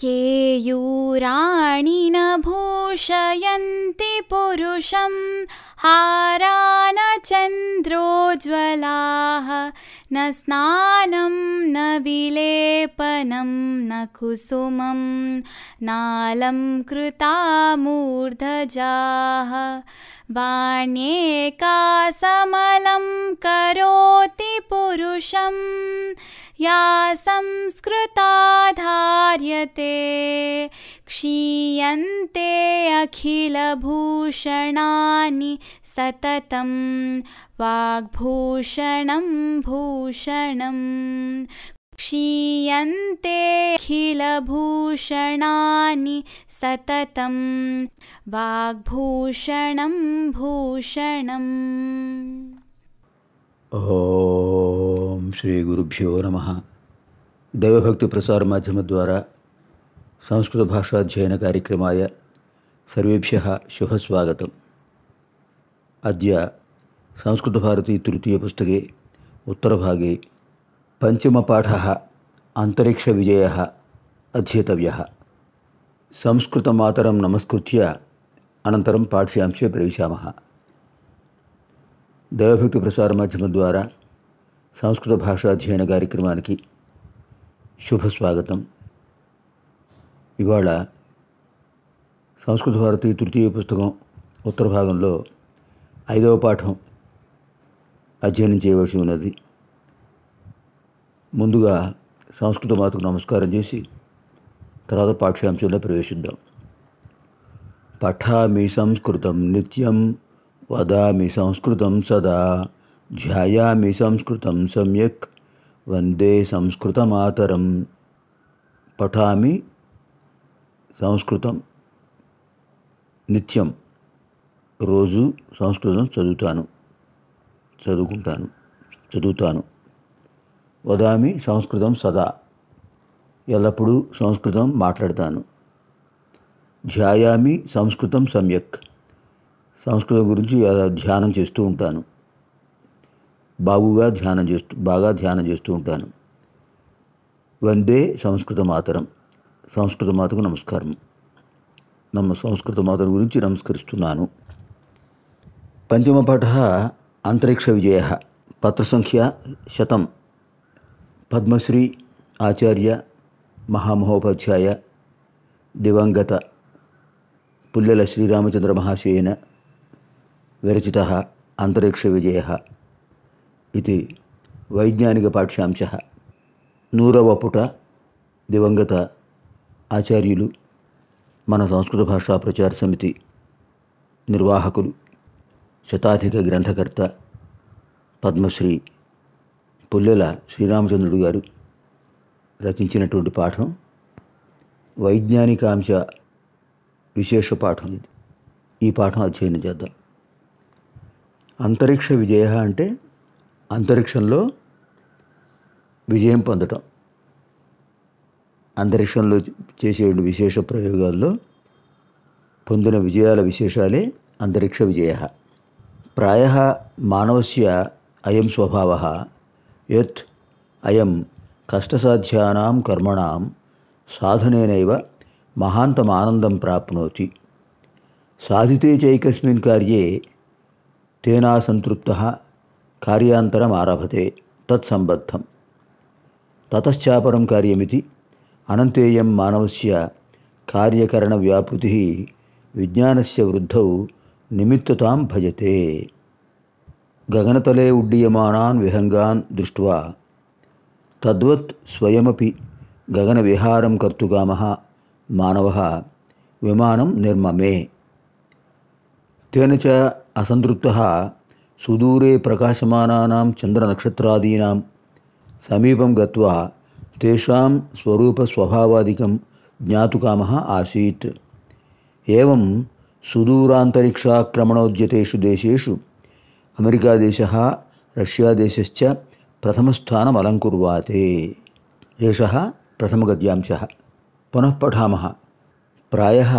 केयूराणि न भूषयन्ति पुरुषं हारा न चन्द्रोज्ज्वलाः न स्नानं न विलेपनं न कुसुमं नालं कृता मूर्धजाः वाण्येका समलं करोति पुरुषम् या संस्कृता धार्यते क्षीयन्ते अखिलभूषणानि सततं वाग्भूषणं भूषणम् क्षीयन्ते अखिलभूषणानि सततं वाग्भूषणं भूषणम् श्री गुरुभ्यो नम दैवभक्ति प्रसार मध्यम द्वारा संस्कृत भाषाध्ययन कार्यक्रम सर्वेभ्य शुभस्वागत अद संस्कृत भारती तृतीय पुस्तक उत्तर भागे पंचम पाठ अंतरक्ष विजय अध्येतव्य संस्कृतमातर नमस्कृत अनतर पाठ्यांशे प्रवेशा दैवभक्ति प्रसार मध्यम द्वारा సంస్కృత భాషాధ్యయన కార్యక్రమానికి శుభస్వాగతం ఇవాళ సంస్కృత భారతి తృతీయ పుస్తకం ఉత్తర భాగంలో ఐదవ పాఠం అధ్యయనం చేయవలసి ఉన్నది ముందుగా సంస్కృత మాతకు నమస్కారం చేసి తర్వాత పాఠ్యాంశంలో ప్రవేశిద్దాం పఠామి సంస్కృతం నిత్యం వదామి సంస్కృతం సదా ధ్యాయామి సంస్కృతం సమ్యక్ వందే సంస్కృతమాతరం పఠామి సంస్కృతం నిత్యం రోజు సంస్కృతం చదువుతాను చదువుకుంటాను చదువుతాను వదామి సంస్కృతం సదా ఎల్లప్పుడూ సంస్కృతం మాట్లాడతాను ధ్యాయామి సంస్కృతం సమ్యక్ సంస్కృతం గురించి ధ్యానం చేస్తూ ఉంటాను బాగుగా ధ్యానం చేస్తూ బాగా ధ్యానం చేస్తూ ఉంటాను వందే సంస్కృత మాతరం సంస్కృత మాతకు నమస్కారం నమ్మ సంస్కృత మాతను గురించి నమస్కరిస్తున్నాను పంచమ పాఠ అంతరిక్ష విజయ పత్ర సంఖ్య శతం పద్మశ్రీ ఆచార్య మహామహోపాధ్యాయ దివంగత పుల్లెల శ్రీరామచంద్ర మహాశయన విరచిత అంతరిక్ష విజయ ఇది వైజ్ఞానిక పాఠ్యాంశ నూరవ పుట దివంగత ఆచార్యులు మన సంస్కృత భాషా ప్రచార సమితి నిర్వాహకులు శతాధిక గ్రంథకర్త పద్మశ్రీ పుల్లెల శ్రీరామచంద్రుడు గారు రచించినటువంటి పాఠం వైజ్ఞానికాంశ విశేష పాఠం ఇది ఈ పాఠం అధ్యయనం చేద్దాం అంతరిక్ష విజయ అంటే అంతరిక్షంలో విజయం పొందటం అంతరిక్షంలో చేసే విశేష ప్రయోగాల్లో పొందిన విజయాల విశేషాలే అంతరిక్ష విజయ ప్రాయ మానవస్య అయం స్వభావ యత్ అయం కష్టసాధ్యానాం కర్మణాం మహాంతం ఆనందం ప్రాప్నోతి సాధితే చైకస్మిన్ కార్యే తేనా సంతృప్త కార్యాంతరం ఆరభతే తత్సంబద్ధం తతశ్చాపరం కార్యమితి అనంతేయం మానవస్య కార్యకరణ వ్యాపృతి విజ్ఞానస్య వృద్ధౌ నిమిత్తతాం భజతే గగనతలే ఉడ్డీయమానాన్ విహంగాన్ దృష్ట్వా తద్వత్ స్వయమపి విహారం కర్తుకామ మానవ విమానం నిర్మమే తేన చ అసంతృప్త सुदूरे प्रकाशमानानां चन्द्रनक्षत्रादीनां समीपं गत्वा तेषां स्वरूपस्वभावादिकं ज्ञातुकामः आसीत् एवं सुदूरान्तरिक्षाक्रमणोद्यतेषु देशेषु अमेरिकादेशः रष्यादेशश्च प्रथमस्थानमलङ्कुर्वाते एषः प्रथमगद्यांशः पुनः पठामः प्रायः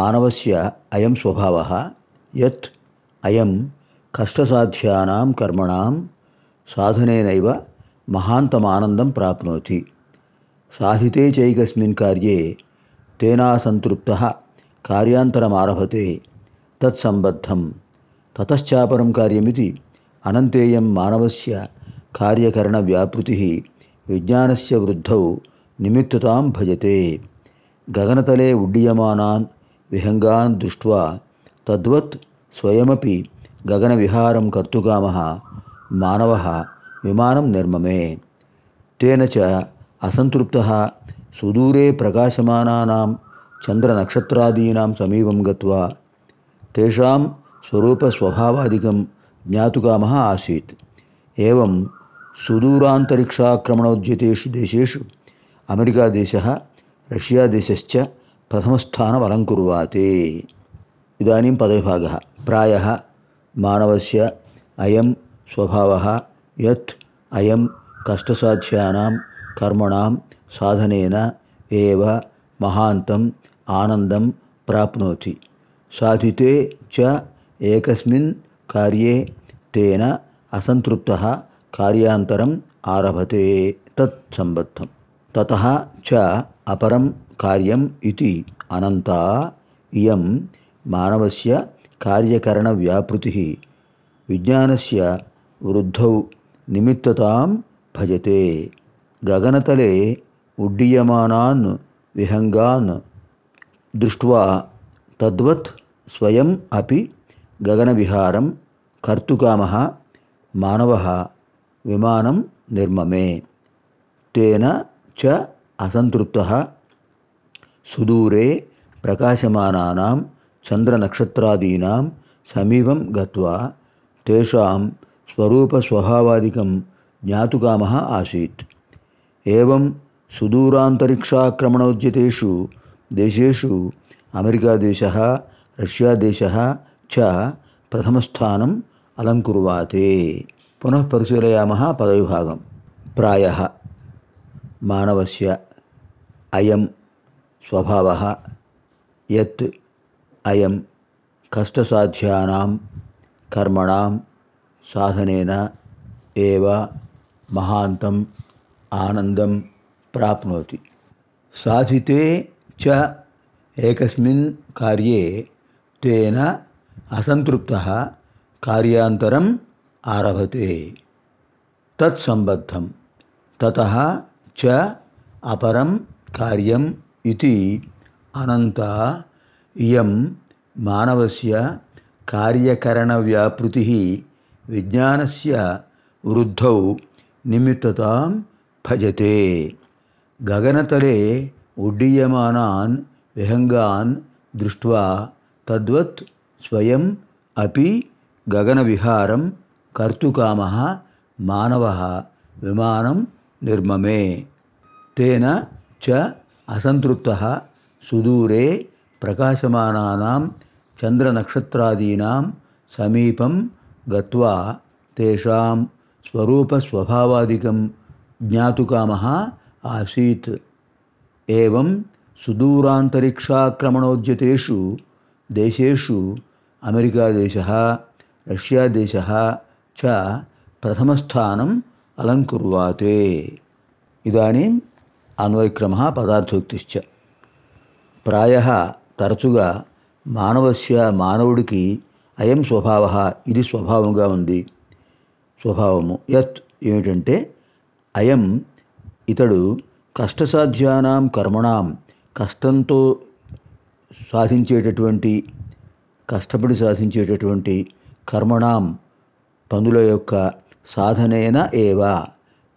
मानवस्य अयं स्वभावः यत् अयं కష్టసాధ్యానాం కర్మణాం సాధనేనైవ మహాంతమానందం ప్రాప్నోతి సాధితే చైకస్మిన్ కార్యే తేనా సంతృప్త కార్యాంతరమారభతే తత్సంబద్ధం తతశ్చాపరం కార్యమితి అనంతేయం మానవస్య కార్యకరణ వ్యాపృతి విజ్ఞానస్ వృద్ధౌ నిమిత్తతాం భజతే గగనతలే ఉడ్డీయమానాన్ విహంగాన్ దృష్ట్వా తద్వత్ స్వయమీ గగన విహారం కర్తుకామ మానవ విమానం నిర్మమే తేన చ అసంతృప్త సుదూరే ప్రకాశమానానాం చంద్రనక్షత్రాదీనాం సమీపం గత్వా తేషాం స్వరూపస్వభావాదికం జ్ఞాతుకామः ఆసీత్ ఏవం సుదూరాంతరిక్షాక్రమణోద్యతేషు దేశేషు అమెరికాదేశ రష్యాదేశ్చ ప్రథమస్థానమలంకుర్వాతే ఇదనీ పదవిభాగ ప్రాయ మానవస్య అయం స్వభావ యత్ అయం కష్టసాధ్యానాం కర్మణాం సాధనేన ఏవ మహాంతం ఆనందం ప్రాప్నోతి సాధితే చ ఏకస్మిన్ కార్యే తేన అసంతృప్త కార్యాంతరం ఆరభతే తత్సంబద్ధం తత చ అపరం కార్యం ఇది అనంత ఇయం మానవస్య కార్యకరణ వ్యాపృతి విజ్ఞానస్ వృద్ధౌ నిమిత్తతాం భజతే గగనతలే ఉడ్డీయమానాన్ విహంగాన్ దృష్ట్వా తద్వత్ స్వయం అపి గగనవిహారం కర్తుకామ మానవ విమానం నిర్మమే తేన చ అసంతృప్త సుదూరే ప్రకాశమానానాం చంద్రనక్షత్రాదీనాం సమీపం గత్వా తేషాం స్వరూపస్వభావాదికం జ్ఞాతుకామ ఆసీత్ ఏవం సుదూరాంతరిక్షాక్రమణోద్యతేషు దేశేషు అమెరికాదేశ రష్యాదేశ చ ప్రథమస్థానం అలంకూర్వాతే పునః పదవిభాగం ప్రాయ మానవస్ అయం స్వభావ యత్ అయం కష్టసాధ్యానాం కర్మణాం సాధనేన ఏవ మహాంతం ఆనందం ప్రాప్నోతి సాధితే చ ఏకస్మిన్ కార్యే తేన అసంతృప్త కార్యాంతరం ఆరభతే తత్సంబద్ధం తత చ అపరం కార్యం ఇది అనంత ఇయం మానవస్య కార్యకరణవ్యాపృతి విజ్ఞానస్ వృద్ధౌ నిమిత్తతాం భజతే గగనతలే ఉడ్డీయమానాన్ విహంగాన్ దృష్ట్వా తద్వత్ స్వయం అపి గగనవిహారం కర్తుకామ మానవ విమానం నిర్మమే తేన చ అసంతృప్త సుదూరే ప్రకాశమానానాం చంద్రనక్షత్రాదీనాం సమీపం గత్వా తేషాం స్వరూపస్వభావాదికం జ్ఞాతుకామ ఆసీత్ ఏవం సుదూరాంతరిక్షాక్రమణోద్యతేషు దేశేషు అమెరికాదేశ రష్యాదేశ చ ప్రథమస్థానం అలంకుర్వాతే ఇదానీం అన్వయక్రమ పదార్థోక్తిశ్చ ప్రాయ తరచుగా మానవస్య మానవుడికి అయం స్వభావ ఇది స్వభావంగా ఉంది స్వభావము యత్ ఏమిటంటే అయం ఇతడు కష్టసాధ్యానాం కర్మణాం కష్టంతో సాధించేటటువంటి కష్టపడి సాధించేటటువంటి కర్మణాం పనుల యొక్క సాధనేన ఏవా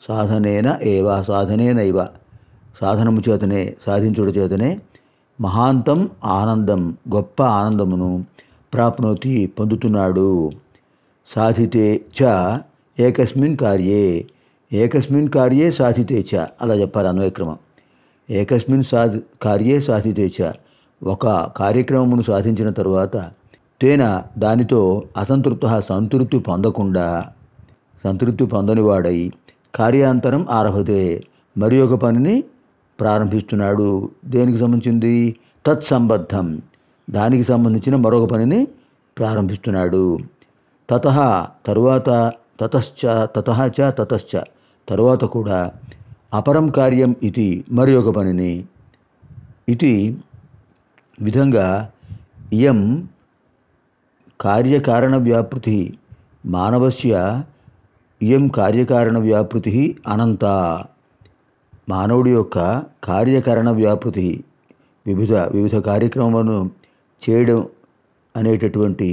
సాధనేన ఏవా సాధనేనైవ సాధనము చేతనే సాధించుడు చేతనే మహాంతం ఆనందం గొప్ప ఆనందమును ప్రాప్నోతి పొందుతున్నాడు సాధితే చ ఏకస్మిన్ కార్యే ఏకస్మిన్ కార్యే సాధితే చ అలా చెప్పాలి అన్వయక్రమం ఏకస్మిన్ సాధి కార్యే సాధితే చ ఒక కార్యక్రమమును సాధించిన తరువాత తేన దానితో అసంతృప్త సంతృప్తి పొందకుండా సంతృప్తి పొందని వాడై కార్యాంతరం ఆరభతే మరి ఒక పనిని ప్రారంభిస్తున్నాడు దేనికి సంబంధించింది తత్సంబద్ధం దానికి సంబంధించిన మరొక పనిని ప్రారంభిస్తున్నాడు తత తరువాత తతశ్చ తతహచ తతశ్చ తరువాత కూడా అపరం కార్యం ఇది మరి ఒక పనిని ఇది విధంగా ఇయం కార్యకారణ వ్యాపృతి మానవస్య ఇయం కార్యకారణ వ్యాపృతి అనంత మానవుడి యొక్క కార్యకరణ వ్యాపృతి వివిధ వివిధ కార్యక్రమాలను చేయడం అనేటటువంటి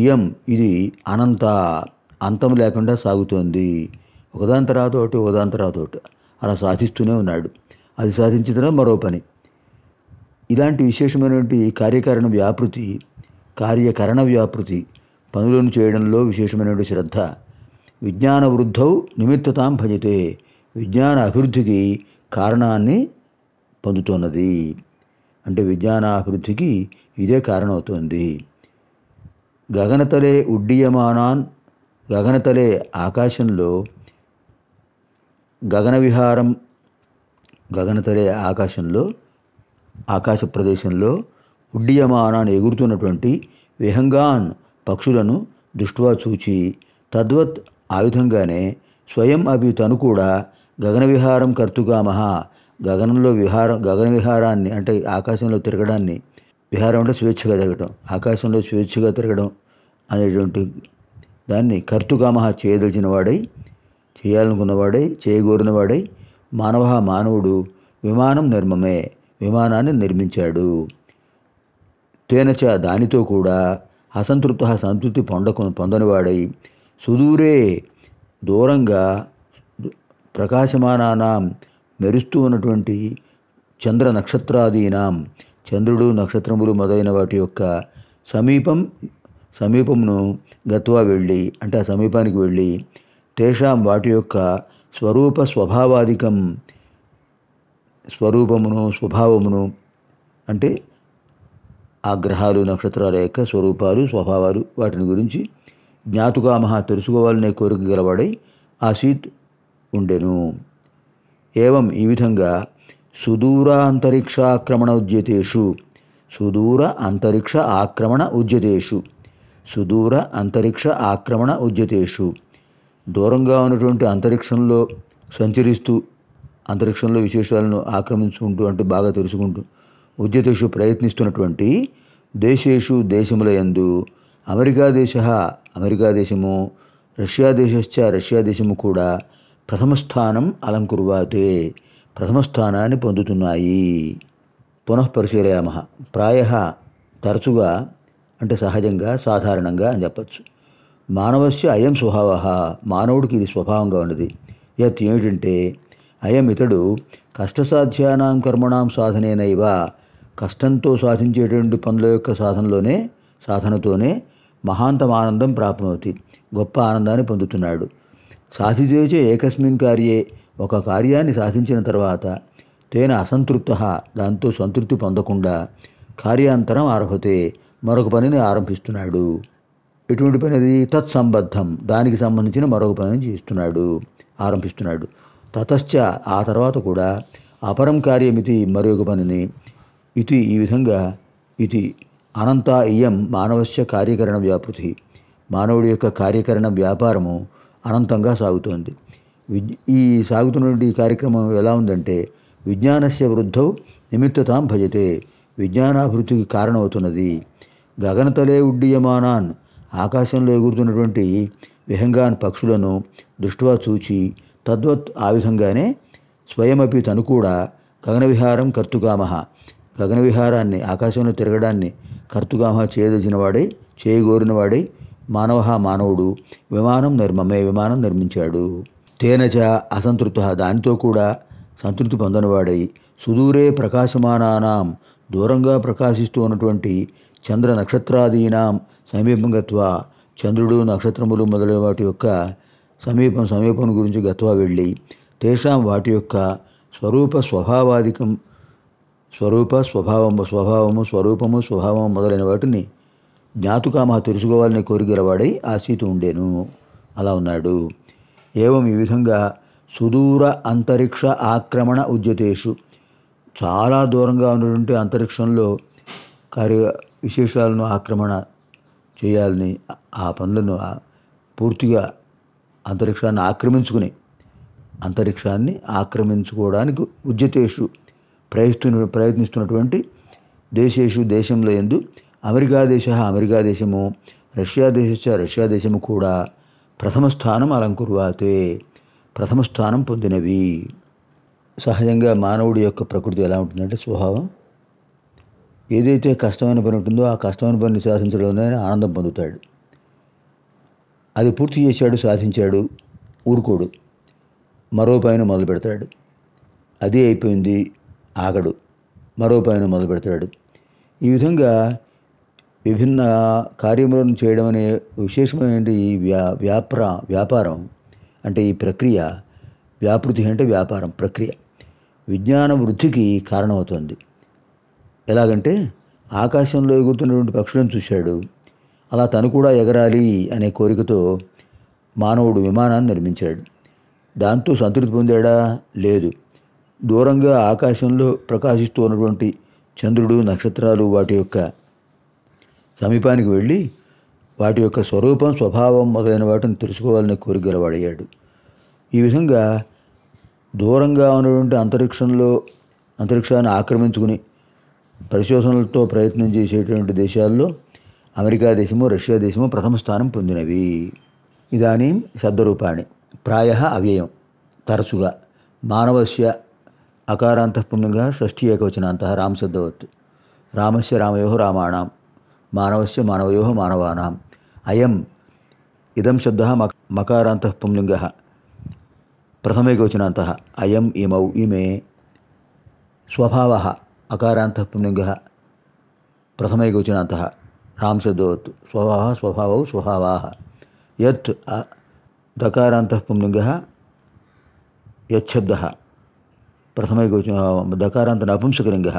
ఇయం ఇది అనంత అంతం లేకుండా సాగుతోంది ఒకదాని తర్వాత ఒకటి ఒకదాని తర్వాత ఒకటి అలా సాధిస్తూనే ఉన్నాడు అది సాధించడం మరో పని ఇలాంటి విశేషమైనటువంటి కార్యకరణ వ్యాపృతి కార్యకరణ వ్యాపృతి పనులను చేయడంలో విశేషమైనటువంటి శ్రద్ధ విజ్ఞాన వృద్ధౌ నిమిత్తతాం భజతే విజ్ఞాన అభివృద్ధికి కారణాన్ని పొందుతున్నది అంటే విజ్ఞాన అభివృద్ధికి ఇదే కారణమవుతుంది గగనతలే ఉడ్డీయమానాన్ గగనతలే ఆకాశంలో గగన విహారం గగనతలే ఆకాశంలో ఆకాశ ప్రదేశంలో ఉడ్డీయమానాన్ని ఎగురుతున్నటువంటి విహంగాన్ పక్షులను దృష్టివా చూచి తద్వత్ ఆ విధంగానే స్వయం అభి తను కూడా గగన విహారం కర్తుగామహ గగనంలో విహారం గగన విహారాన్ని అంటే ఆకాశంలో తిరగడాన్ని విహారం అంటే స్వేచ్ఛగా తిరగడం ఆకాశంలో స్వేచ్ఛగా తిరగడం అనేటువంటి దాన్ని కర్తుగామహ చేయదలిచిన వాడై చేయాలనుకున్నవాడై వాడై మానవ మానవుడు విమానం నిర్మమే విమానాన్ని నిర్మించాడు తేనచ దానితో కూడా అసంతృప్త సంతృప్తి పొందకు పొందనివాడై సుదూరే దూరంగా ప్రకాశమానానాం మెరుస్తూ ఉన్నటువంటి చంద్ర నక్షత్రాదీనాం చంద్రుడు నక్షత్రములు మొదలైన వాటి యొక్క సమీపం సమీపమును గత్వా వెళ్ళి అంటే ఆ సమీపానికి వెళ్ళి తేషాం వాటి యొక్క స్వరూప స్వభావాధికం స్వరూపమును స్వభావమును అంటే ఆ గ్రహాలు నక్షత్రాల యొక్క స్వరూపాలు స్వభావాలు వాటిని గురించి జ్ఞాతుకామహ తెలుసుకోవాలనే కోరిక గలవాడై ఆ సీట్ ఉండెను ఏవం ఈ విధంగా సుదూర అంతరిక్ష ఆక్రమణ ఉద్యతేషు సుదూర అంతరిక్ష ఆక్రమణ ఉద్యతేషు సుదూర అంతరిక్ష ఆక్రమణ ఉద్యతేషు దూరంగా ఉన్నటువంటి అంతరిక్షంలో సంచరిస్తూ అంతరిక్షంలో విశేషాలను ఆక్రమించుకుంటూ అంటే బాగా తెలుసుకుంటూ ఉద్యతేషు ప్రయత్నిస్తున్నటువంటి దేశేషు దేశముల యందు అమెరికా దేశ అమెరికా దేశము రష్యా దేశశ్చ రష్యా దేశము కూడా ప్రథమస్థానం అలంకుర్వాతే ప్రథమస్థానాన్ని పొందుతున్నాయి పునఃపరిశీలయామ ప్రాయ తరచుగా అంటే సహజంగా సాధారణంగా అని చెప్పచ్చు మానవస్య అయం స్వభావ మానవుడికి ఇది స్వభావంగా ఉన్నది యత్ ఏమిటంటే అయం ఇతడు కష్టసాధ్యానాం కర్మణాం సాధనేనైవ కష్టంతో సాధించేటువంటి పనుల యొక్క సాధనలోనే సాధనతోనే మహాంతం ఆనందం ప్రాప్నవుతి గొప్ప ఆనందాన్ని పొందుతున్నాడు సాధిజేచే ఏకస్మిన్ కార్యే ఒక కార్యాన్ని సాధించిన తర్వాత తేన అసంతృప్త దాంతో సంతృప్తి పొందకుండా కార్యాంతరం ఆరభతే మరొక పనిని ఆరంభిస్తున్నాడు ఎటువంటి పని అది తత్సంబద్ధం దానికి సంబంధించిన మరొక పనిని చేస్తున్నాడు ఆరంభిస్తున్నాడు తతశ్చ ఆ తర్వాత కూడా అపరం కార్యమితి మరొక పనిని ఇది ఈ విధంగా ఇది అనంత ఇయం మానవస్య కార్యకరణ వ్యాపృతి మానవుడి యొక్క కార్యకరణ వ్యాపారము అనంతంగా సాగుతోంది ఈ సాగుతున్నటువంటి కార్యక్రమం ఎలా ఉందంటే విజ్ఞానస్య వృద్ధౌ నిమిత్తతాం భజతే విజ్ఞానాభివృద్ధికి కారణమవుతున్నది గగనతలే ఉడ్డీయమానాన్ ఆకాశంలో ఎగురుతున్నటువంటి విహంగాన్ పక్షులను దృష్టివా చూచి తద్వత్ ఆ విధంగానే స్వయమపి తను కూడా గగనవిహారం కర్తుకామహ గగనవిహారాన్ని ఆకాశంలో తిరగడాన్ని కర్తుగామ చేయదలిచిన వాడై చేయగోరినవాడై మానవ మానవుడు విమానం నిర్మమే విమానం నిర్మించాడు తేనచ అసంతృప్త దానితో కూడా సంతృప్తి పొందనివాడై సుదూరే ప్రకాశమానానాం దూరంగా ప్రకాశిస్తూ ఉన్నటువంటి చంద్ర నక్షత్రాదీనాం సమీపం గత్వా చంద్రుడు నక్షత్రములు మొదలైన వాటి యొక్క సమీపం సమీపం గురించి గత్వా వెళ్ళి తేషాం వాటి యొక్క స్వరూప స్వభావాధికం స్వరూప స్వభావము స్వభావము స్వరూపము స్వభావము మొదలైన వాటిని జ్ఞాతుకామా మా తెలుసుకోవాలని కోరిగలవాడై ఆశీతు ఉండేను అలా ఉన్నాడు ఏవం ఈ విధంగా సుదూర అంతరిక్ష ఆక్రమణ ఉద్యతేషు చాలా దూరంగా ఉన్నటువంటి అంతరిక్షంలో కార్య విశేషాలను ఆక్రమణ చేయాలని ఆ పనులను పూర్తిగా అంతరిక్షాన్ని ఆక్రమించుకుని అంతరిక్షాన్ని ఆక్రమించుకోవడానికి ఉద్యతేషు ప్రయత్న ప్రయత్నిస్తున్నటువంటి దేశేషు దేశంలో ఎందు అమెరికా దేశ అమెరికా దేశము రష్యా దేశ రష్యా దేశము కూడా ప్రథమ స్థానం అలంకుర్వాతే ప్రథమ స్థానం పొందినవి సహజంగా మానవుడి యొక్క ప్రకృతి ఎలా ఉంటుందంటే స్వభావం ఏదైతే కష్టమైన పని ఉంటుందో ఆ కష్టమైన పనిని సాధించడంలోనే ఆనందం పొందుతాడు అది పూర్తి చేశాడు సాధించాడు ఊరుకోడు మరో పైన మొదలు పెడతాడు అదే అయిపోయింది ఆగడు మరో పైన మొదలు పెడతాడు ఈ విధంగా విభిన్న కార్యములను చేయడం అనే విశేషమైన ఈ వ్యా వ్యాపార వ్యాపారం అంటే ఈ ప్రక్రియ వ్యాపృతి అంటే వ్యాపారం ప్రక్రియ విజ్ఞాన వృద్ధికి కారణమవుతుంది ఎలాగంటే ఆకాశంలో ఎగురుతున్నటువంటి పక్షులను చూశాడు అలా తను కూడా ఎగరాలి అనే కోరికతో మానవుడు విమానాన్ని నిర్మించాడు దాంతో సంతృప్తి పొందాడా లేదు దూరంగా ఆకాశంలో ప్రకాశిస్తూ ఉన్నటువంటి చంద్రుడు నక్షత్రాలు వాటి యొక్క సమీపానికి వెళ్ళి వాటి యొక్క స్వరూపం స్వభావం మొదలైన వాటిని తెలుసుకోవాలనే కోరికలవాడయ్యాడు ఈ విధంగా దూరంగా ఉన్నటువంటి అంతరిక్షంలో అంతరిక్షాన్ని ఆక్రమించుకుని పరిశోధనలతో ప్రయత్నం చేసేటువంటి దేశాల్లో అమెరికా దేశము రష్యా దేశము ప్రథమ స్థానం పొందినవి ఇదానీ శబ్దరూపాణి ప్రాయ అవ్యయం తరచుగా మానవస్య అకారాంతఃపుణ్యంగా షష్ఠీ ఏకవచనాంత రామశబ్దవత్ రామస్య రామయో రామాణం से मानवो मानवानाम् अयम इदम शब्द मक मकारान्तः प्रथम प्रथमैकवचनान्तः अयम इम इमे स्वभावः प्रथम पुंलिङ्गः राम रांशब्दवत् स्वभाव स्वभाव स्वभाव यकारात दकारान्तः यद प्रथम गोच दकारात नपुंसकलिङ्गः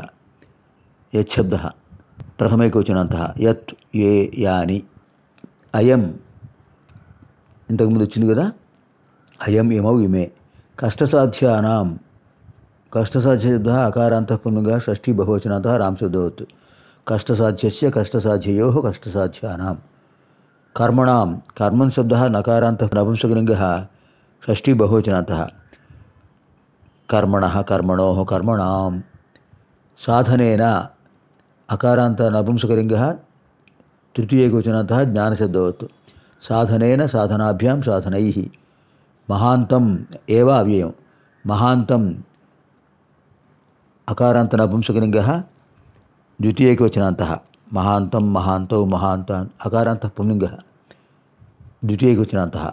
यद प्रथमकोचन ये यानी अयम इंत कदा अयम यम इमे कष्टसाध्याना कष्टसाध्य शब्द अकार षष्ठी बहुवचना रामशब्दवत् कष्टसाध्य कष्टसाध्यो कष्टसाध्याना कर्मण कर्म शब्द नकारात नपुंसकृंग षष्ठी बहुवचना कर्मण कर्मणो कर्मण साधन अकारान्त नपुंसकलिङ्गः तृतीयगोचनातः ज्ञानशब्दवत् साधनेन साधन साधनैः महान्तम् एव अव्ययं महान्तम् अकारान्त नपुंसकलिङ्गः द्वितीयकवचनान्तः महान्तं महान्तौ महान्तान् अकारान्तः पुंलिङ्गः द्वितीयकवचनान्तः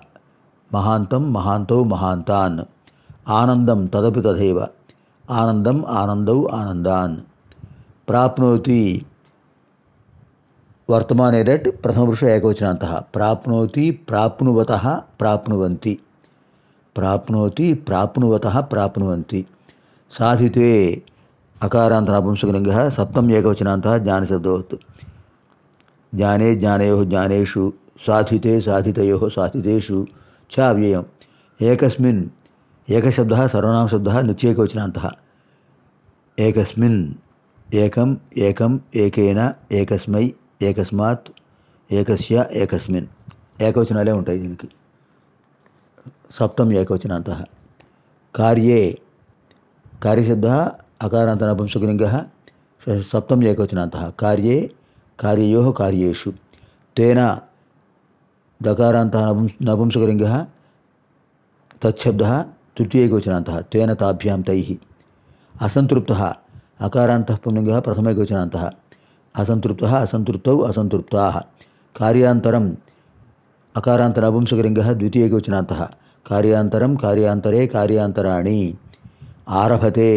महान्तं महान्तौ महान्तान् आनन्दं तदपि तथैव आनन्दम् आनन्दौ आनन्दान् प्राप्नोति वर्तमान रेट रेट् प्रथमपुरुष एकवचनान्तः प्राप्नोति प्राप्नुवतः प्राप्नुवन्ति प्राप्नोति प्राप्नुवतः प्राप्नुवन्ति नपुंसकलिंग सप्तम एकवचनात ज्ञान शब्द ज्ञाने ज्ञानयोः ज्ञानेषु साधिते साधितयोः साधितेषु च अव्ययम् एकस्मिन् एकशब्दः सर्वनामशब्दः नित्यैकवचनान्तः एकस्मिन् एकम एकम एकेना एकस्मै एकस्मात् एकस्य एकस्मिन् एकवचनाले उठाई दिन सप्तम एकवचनांत कार्ये कार्यशब्द अकारांत नपुंसकलिंग सप्तम एकवचनांत कार्ये कार्यो कार्यु तेना दकारांत नपुंसकलिंग तत्शब्द तृतीय एकवचनांत तेन ताभ्यां तैयार असंतृप्ता प्रथम पुल्लिङ्गः असंतृप्त असंतृप्त असंतृप्ता असन्तृप्ताः अकारापुंसकिंग द्वितीय द्वितीयगोचनान्तः कार्यान्तरं कार्यान्तरे कार्यारा आरभते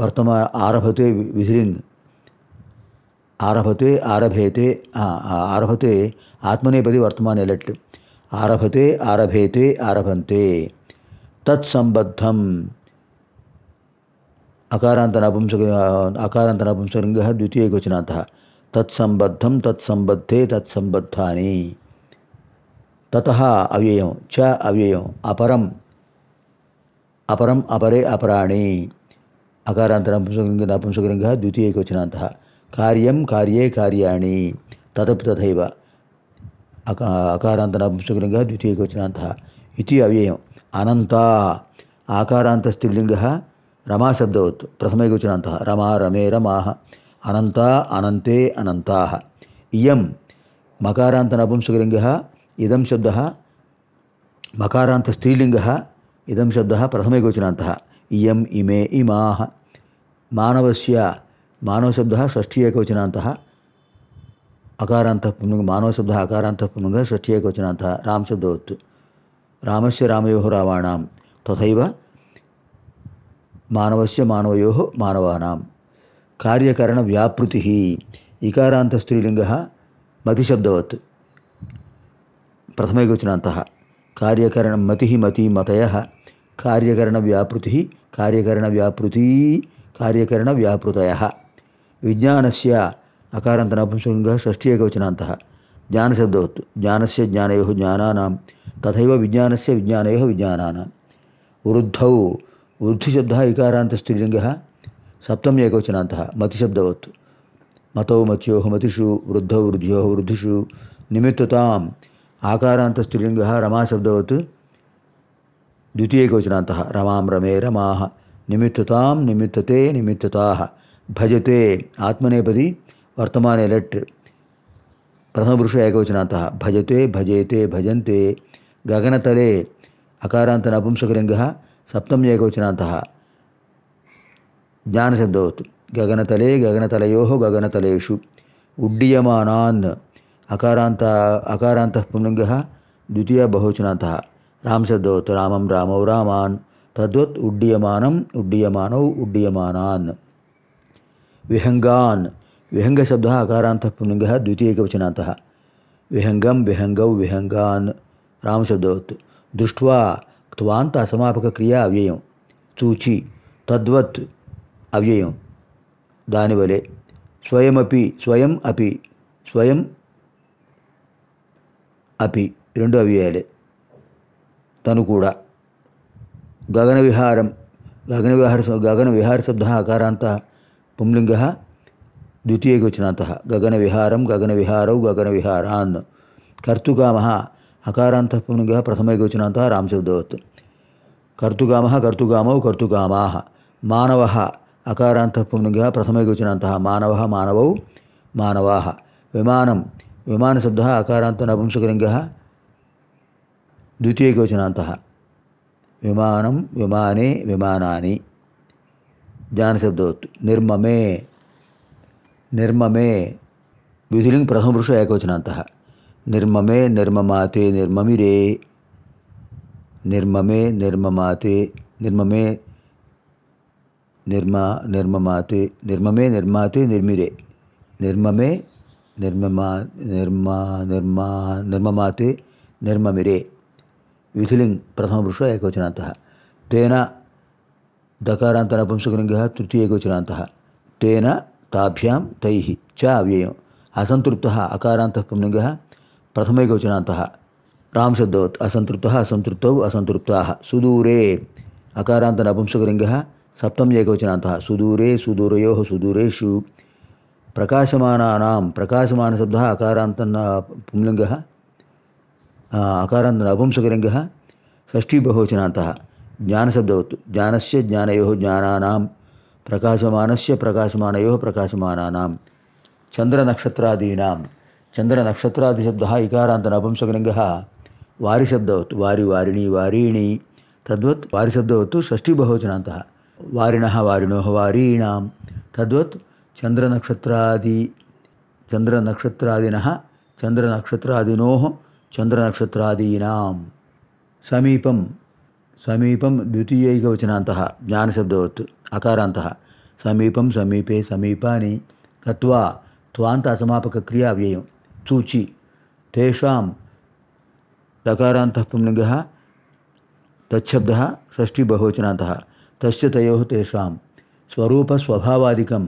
वर्तम आरभते विधिंग आरभते आरभेते आरभते आत्मनेपदी वर्तमान लट् आरभते आरभेते आरभंते तत्सबद्ध अकारांत अकारान्तनापुंसक अकारान्तनापुंसकलिङ्गः द्वितीयवचनान्तः तत्सबद्ध तत्सबद्धे तत्सबद्धा ततः अव्यय च अव्यय अपरम अपरम अपरे अपराणी अकारांत अपराणि अकारान्तनापुंसकलिङ्ग नापुंसकलिङ्गः द्वितीयवचनान्तः कार्यं कार्ये कार्याणि तदपि तथैव अका द्वितीय द्वितीयवचनान्तः इति अव्ययम् अनन्ता आकारान्तस्त्रीलिङ्गः रमा शब्द प्रथम गोचरा रमा रमे रमा अनंता अनंते अनंता इं मकारात नपुंसकिंग इदम शब्द मकारात स्त्रीलिंग इदम शब्द प्रथम गोचरा इं इमे इमा मानव से मानव शब्द षष्ठीकोचना अकारातपुंग मानव शब्द अकारातपुंग षष्ठीकोचना राम शब्द राम से रामो रावाण तथा మానవస్య మానవయో మానవానాం కార్యకరణ వ్యాపృతి ఇకారాంత స్త్రీలింగ మతిశబ్దవత్ ప్రథమైకొచ్చినంత కార్యకరణ మతి మతి మతయ కార్యకరణ వ్యాపృతి కార్యకరణ వ్యాపృతి కార్యకరణ వ్యాపృతయ విజ్ఞానస్య అకారాంత నపుంసంగ షష్ఠీ ఏకవచనాంత జ్ఞానశబ్దవత్ జ్ఞానస్య జ్ఞానయో జ్ఞానానాం తథైవ విజ్ఞానస్య విజ్ఞానయో విజ్ఞానానాం వృద్ధౌ वृद्धिशब्दः इकारान्तः स्त्रीलिङ्गः सप्तमी एकवचनान्तः मतिशब्दवत् मतौ मत्यो मतिषु वृद्ध वृद्ध्यो वृद्धिषु निमित्तताम् आकारान्तस्त्रीलिङ्गः रमाशब्दवत् द्वितीयैकवचनान्तः रमां रमे रमाः निमित्तते निमित्तता भजते आत्मनेपदी वर्तमाने लट् प्रथमपुरुष एकवचनान्तः भजते भजेते भजन्ते गगनतले नपुंसकलिंग सप्तमी एकवचनान्तः ज्ञानशब्दवत् गगनतले उड्डीयम गगनतलेषु उड्डीयमानान् अकारान्त द्वितीय पुल्लिङ्गः राम शब्द रामं रामौ रामान् तद्वत् उड्डीयमानम् उड्डीयमानौ उड्डीयमानान् विहङ्गान् विहङ्गशब्दः अकारान्तः पुल्लिङ्गः द्वितीयैकवचनान्तः विहंगौ विहङ्गौ विहङ्गान् रामशब्दवत् दृष्ट्वा త్వాంత అసమాపక క్రియ అవ్యయం చూచి తద్వత్ అవ్యయం దానివలే స్వయమపి స్వయం అపి స్వయం అపి రెండు అవ్యయాలే తను కూడా గగన విహారం గగన విహార గగన విహార శబ్ద ఆకారాంత పుంలింగ ద్వితీయకి వచ్చినంత గగన విహారం గగన విహారౌ గగన విహారాన్ కర్తృకామ हकारान्तः प्रथमैकवचनान्तः रामशब्दवत् कर्तुकामः कर्तुकामौ कर्तुकामाः मानवः अकारान्तः मानव प्रथमैकवचनान्तः मानवः विमान मानवाः अकारात विमानशब्दः द्वितीय द्वितीयैकवचनान्तः विमान विमाने विमानानि ज्ञानशब्दवत् निर्ममे निर्ममे प्रथम पुरुष एकवचनान्तः निर्ममे निर्ममाते निर्ममिरे निर्ममे निर्ममाते निर्ममे निर्मा निर्ममाते निर्ममे निर्माते निर्मिरे निर्ममे निर्ममा निर्मा निर्मा निर्ममाते निर्ममिरे विधिलिंग प्रथम पुरुष एकवचनातः तेना दकारांत नपुंसकलिंगः तृतीय एकवचनातः तेना ताभ्यां तैः च अव्ययम् असंतृप्त अकारांत पुंलिङ्गः राम रामशब्दवत् असन्तृप्तः असन्तृप्तौ असन्तृप्ताः सुदूरे अकारान्तनपुंसकलिङ्गः सप्तम एकवचनान्तः सुदूरे सुदूरयोः अकारात प्रकाशमानानां प्रकाशमानशब्दः अकारान्तन ज्ञान अकारान्तनपुंसकलिङ्गः ज्ञान से ज्ञान ज्ञानयोः ज्ञानानां से प्रकाशम प्रकाशमानानां चंद्रनक्षत्रादीना चंद्र नक्षत्रादिशब्द इकारांत नपुंसकलिंग वारी शब्दवत वारी वारिणी वारीणी तद्वत् वारी शब्दवत षष्ठी बहुवचनांत वारिण वारिणो वारीण तद्वत् चंद्र नक्षत्रादि चंद्र नक्षत्रादिन चंद्र नक्षत्रादिनो चंद्र नक्षत्रादीना समीपम समीपम द्वितीयकवचनांत ज्ञान शब्दवत अकारांत समीपम समीपे समीपानी गत्वा त्वांत असमापक क्रिया व्ययम सूची तेषां तकारान्तः पुंलिङ्गः तच्छब्दः षष्ठीबहुवचनान्तः तस्य तयोः तेषां स्वरूपस्वभावादिकम्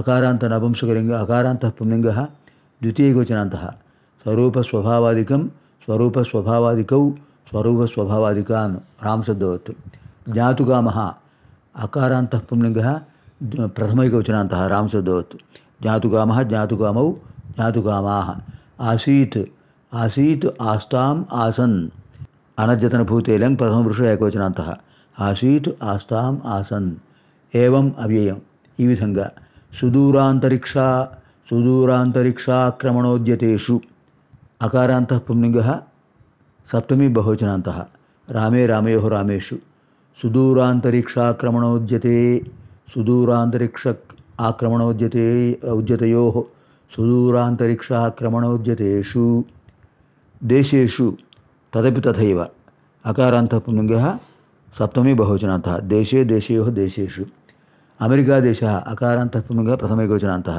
अकारान्तनपुंसकलिङ्ग अकारान्तः पुंलिङ्गः द्वितीयवचनान्तः स्वरूपस्वभावादिकं स्वरूपस्वभावादिकौ स्वरूपस्वभावादिकान् रामशब्दवत् ज्ञातुकामः अकारान्तः पुंलिङ्गः प्रथमैकवचनान्तः रामशब्दवत् ज्ञातुकामः ज्ञातुकामौ धातुकामाः आसीत् आसीत् आस्ताम् आसन् अनजतनभूते लङ् प्रथमपुरुष एकवचनान्तः आसीत् आस्ताम् आसन् एवम् अव्ययम् ईविधङ्गा सुदूरान्तरिक्षा सुदूरान्तरिक्षाक्रमणोद्यतेषु अकारान्तः पुल्लिङ्गः सप्तमी बहुवचनान्तः रामे रामयोः रामेषु सुदूरान्तरिक्षाक्रमणोद्यते सुदूरान्तरिक्ष आक्रमणोद्यते उद्यतयोः సుదూరాంతరిక్షాక్రమణోద్యతేషు దేశేషు తదపి తథైవ అకారాంతపుంగ సప్తమి బహువచనాంత దేశే దేశయో దేశేషు అమెరికా దేశ అకారాంతపుల్లింగ ప్రథమైకవచనాంత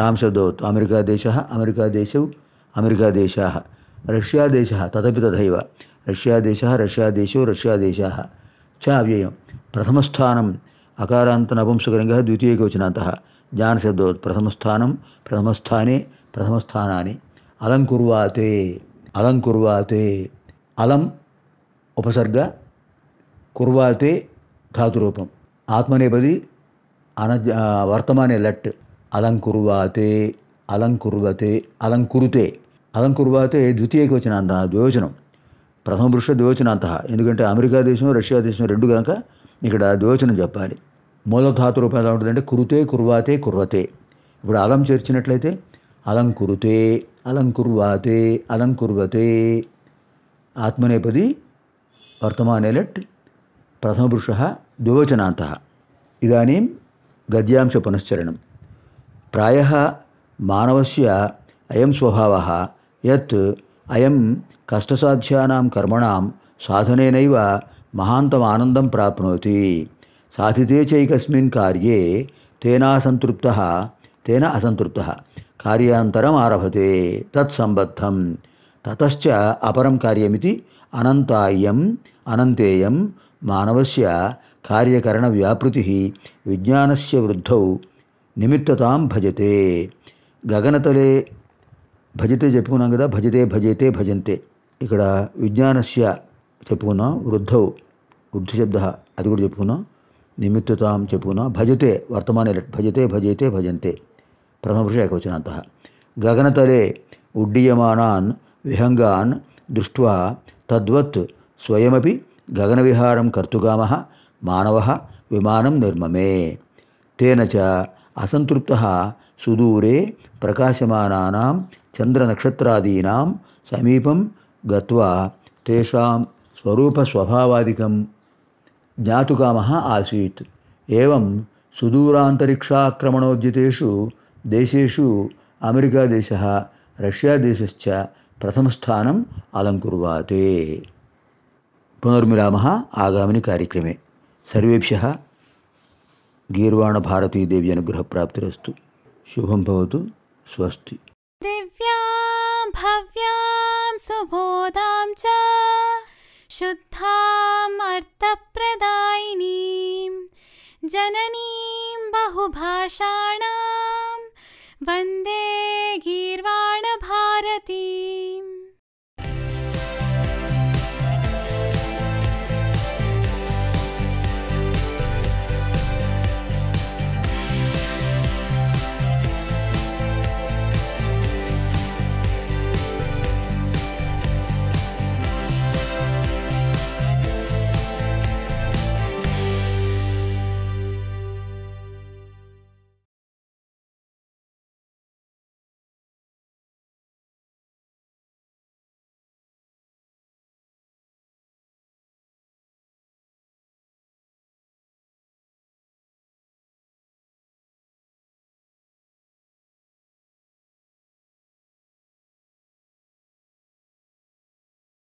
రామశబ్దవత్ అమెరికా దేశ అమెరికా దేశౌ అమెరికా దేశా రష్యా దేశ తదపి తథైవ రష్యా దేశ రష్యా దేశౌ రష్యా దేశా చ అవ్యయం ప్రథమస్థానం అకారాంత నపుంసకలింగ ద్వితీయకవచనాంత జ్ఞానశబ్దవత్ ప్రథమస్థానం ప్రథమస్థానే ప్రథమస్థానాన్ని అలంకుర్వాతే అలంకుర్వాతే అలం ఉపసర్గ కుర్వాతే ధాతురూపం ఆత్మనేపది అన వర్తమానే లట్ అలంకుర్వాతే అలంకుర్వతే అలంకురుతే అలంకుర్వాతే ద్వితీయకి వచ్చిన అంత ద్వయోచనం ప్రథమ పురుష అంత ఎందుకంటే అమెరికా దేశం రష్యా దేశం రెండు కనుక ఇక్కడ ద్వయోచనం చెప్పాలి మూలధాతు రూపం ఎలా ఉంటుంది అంటే కురుతే కుర్వాతే కుర్వతే ఇప్పుడు అలం చేర్చినట్లయితే అలం కురుతే అలం కుర్వాతే అలం కుర్వతే ఆత్మనేపది వర్తమానేలట్ ప్రథమపురుష ద్వివచనాంత ఇదానీం గద్యాంశ పునశ్చరణం ప్రాయ మానవస్య అయం స్వభావ యత్ అయం కష్టసాధ్యానాం కర్మణాం సాధనేనైవ మహాంతం ఆనందం ప్రాప్నోతి సాధితే చైకస్మిన్ కార్యే తేనాసంతృప్త తేన అసంతృప్త కార్యాంతరం ఆరభతే తత్సంబద్ధం తతశ్చ అపరం కార్యమితి అనంతాయం అనంతేయం మానవస్య కార్యకరణ వ్యాపృతి విజ్ఞానస్య వృద్ధౌ నిమిత్తతాం భజతే గగనతలే భజతే చెప్పుకున్నాం కదా భజతే భజతే భజంతే ఇక్కడ విజ్ఞానస్య చెప్పుకున్నాం వృద్ధౌ వృద్ధిశబ్ద అది కూడా చెప్పుకున్నాం నిమిత్తతాం చెప్పుకున్నా భజతే వర్తమాన భజతే భజతే భజంతే ప్రథమ పురుష ఏకవచనంత గగనతలే ఉడ్డీయమానాన్ విహంగాన్ దృష్ట్వా తద్వత్ స్వయమపి గగనవిహారం కర్తుకామ మానవ విమానం నిర్మమే తేన అసంతృప్త సుదూరే ప్రకాశమానానాం చంద్రనక్షత్రాదీనాం సమీపం గత్వా తేషాం స్వరూపస్వభావాదికం ज्ञातुकामः आसीत् एवं सुदूरान्तरिक्षाक्रमणोद्यतेषु देशेषु अमेरिकादेशः रष्यादेशश्च प्रथमस्थानम् अलङ्कुर्वाते पुनर्मिलामः आगामिनि कार्यक्रमे सर्वेभ्यः गीर्वाणभारतीदेव्यनुग्रहप्राप्तिरस्तु शुभं भवतु स्वस्ति दिव्यां भव्यां सुबोधां च शुद्धामर्थप्रदायिनीं जननीं बहुभाषाणां वन्दे गीर्वा